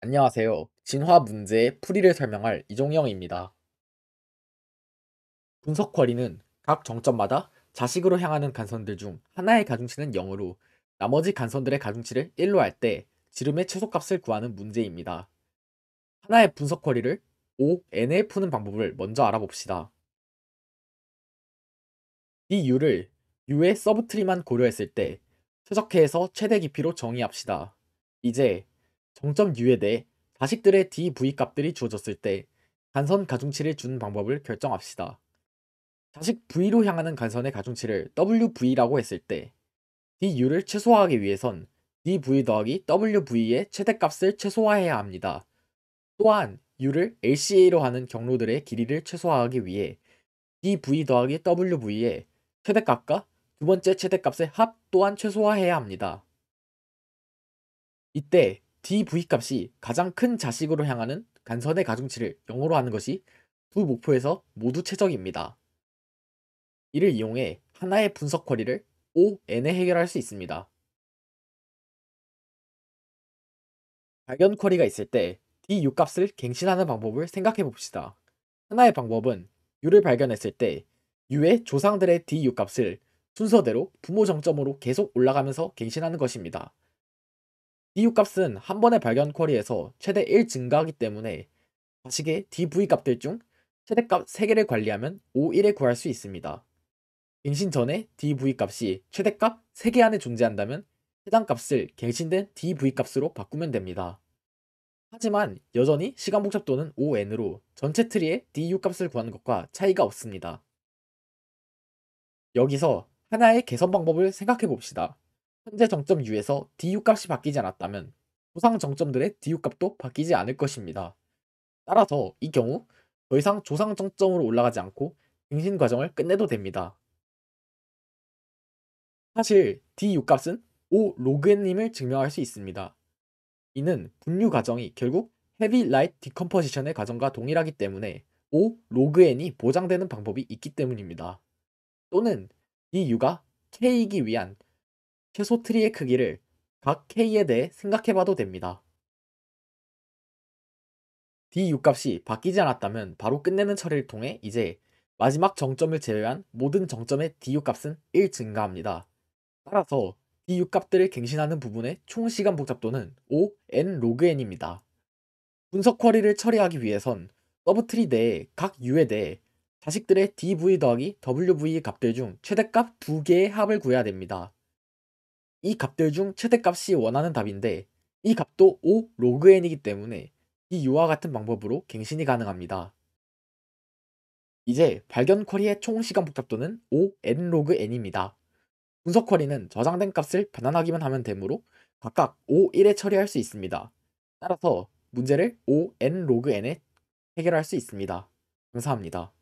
안녕하세요. 진화 문제의 풀이를 설명할 이종영입니다. 분석 쿼리는 각 정점마다 자식으로 향하는 간선들 중 하나의 가중치는 0으로 나머지 간선들의 가중치를 1로 할 때 지름의 최소값을 구하는 문제입니다. 하나의 분석 쿼리를 O, N에 푸는 방법을 먼저 알아봅시다. 이 U를 U의 서브트리만 고려했을 때 최적해에서 최대 깊이로 정의합시다. 이제 정점 유에 대해 자식들의 DV 값들이 주어졌을 때 간선 가중치를 주는 방법을 결정합시다. 자식 V로 향하는 간선의 가중치를 WV라고 했을 때 DU를 최소화하기 위해선 DV 더하기 WV의 최대값을 최소화해야 합니다. 또한 U를 LCA로 하는 경로들의 길이를 최소화하기 위해 DV 더하기 WV의 최대값과 두 번째 최대값의 합 또한 최소화해야 합니다. 이때 dv 값이 가장 큰 자식으로 향하는 간선의 가중치를 0으로 하는 것이 두 목표에서 모두 최적입니다. 이를 이용해 하나의 분석 쿼리를 O, N에 해결할 수 있습니다. 발견 쿼리가 있을 때 DU 값을 갱신하는 방법을 생각해 봅시다. 하나의 방법은 U를 발견했을 때 U의 조상들의 DU 값을 순서대로 부모 정점으로 계속 올라가면서 갱신하는 것입니다. DU 값은 한 번의 발견 쿼리에서 최대 1 증가하기 때문에 자식의 DV 값들 중 최대 값 3개를 관리하면 5, 1에 구할 수 있습니다. 갱신 전에 DV 값이 최대 값 3개 안에 존재한다면 해당 값을 갱신된 DV 값으로 바꾸면 됩니다. 하지만 여전히 시간 복잡도는 5n으로 전체 트리의 DU 값을 구하는 것과 차이가 없습니다. 여기서 하나의 개선 방법을 생각해 봅시다. 현재 정점 U에서 DU 값이 바뀌지 않았다면 조상 정점들의 DU 값도 바뀌지 않을 것입니다. 따라서 이 경우 더 이상 조상 정점으로 올라가지 않고 갱신 과정을 끝내도 됩니다. 사실 DU 값은 O 로그 N임을 증명할 수 있습니다. 이는 분류 과정이 결국 헤비 라이트 디컴포지션의 과정과 동일하기 때문에 O 로그 N이 보장되는 방법이 있기 때문입니다. 또는 DU가 K이기 위한 최소 트리의 크기를 각 k에 대해 생각해봐도 됩니다. d6값이 바뀌지 않았다면 바로 끝내는 처리를 통해 이제 마지막 정점을 제외한 모든 정점의 d6값은 1 증가합니다. 따라서 d6값들을 갱신하는 부분의 총 시간 복잡도는 5n 로그 n입니다. 분석 쿼리를 처리하기 위해선 서브트리 내에 각 u에 대해 자식들의 dv 더하기 wv 값들 중 최대값 2개의 합을 구해야 됩니다. 이 값들 중 최대값이 원하는 답인데 이 값도 5 로그 n이기 때문에 이 유와 같은 방법으로 갱신이 가능합니다. 이제 발견 쿼리의 총 시간 복잡도는 5 n 로그 n입니다. 분석 쿼리는 저장된 값을 변환하기만 하면 되므로 각각 5, 1에 처리할 수 있습니다. 따라서 문제를 5, n 로그 n에 해결할 수 있습니다. 감사합니다.